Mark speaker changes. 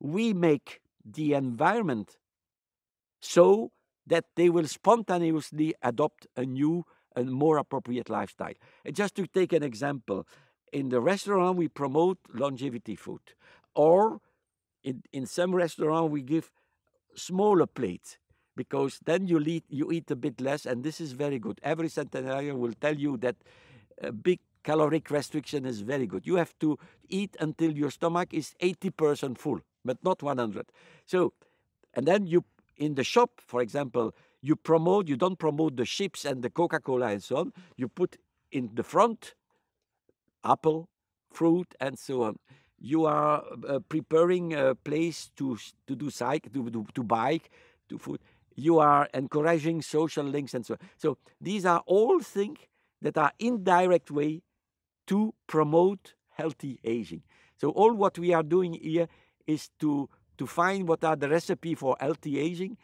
Speaker 1: we make the environment so that they will spontaneously adopt a new and more appropriate lifestyle. And just to take an example, in the restaurant we promote longevity food, or in, in some restaurant we give smaller plates because then you, eat you eat a bit less, and this is very good. Every centenarian will tell you that a big caloric restriction is very good. You have to eat until your stomach is 80% full but not 100. So, and then you, in the shop, for example, you promote, you don't promote the chips and the Coca Cola and so on. You put in the front apple, fruit, and so on. You are uh, preparing a place to, to do cycle, to, to, to bike, to food. You are encouraging social links and so on. So these are all things that are indirect way to promote healthy aging. So all what we are doing here is to to find what are the recipe for healthy aging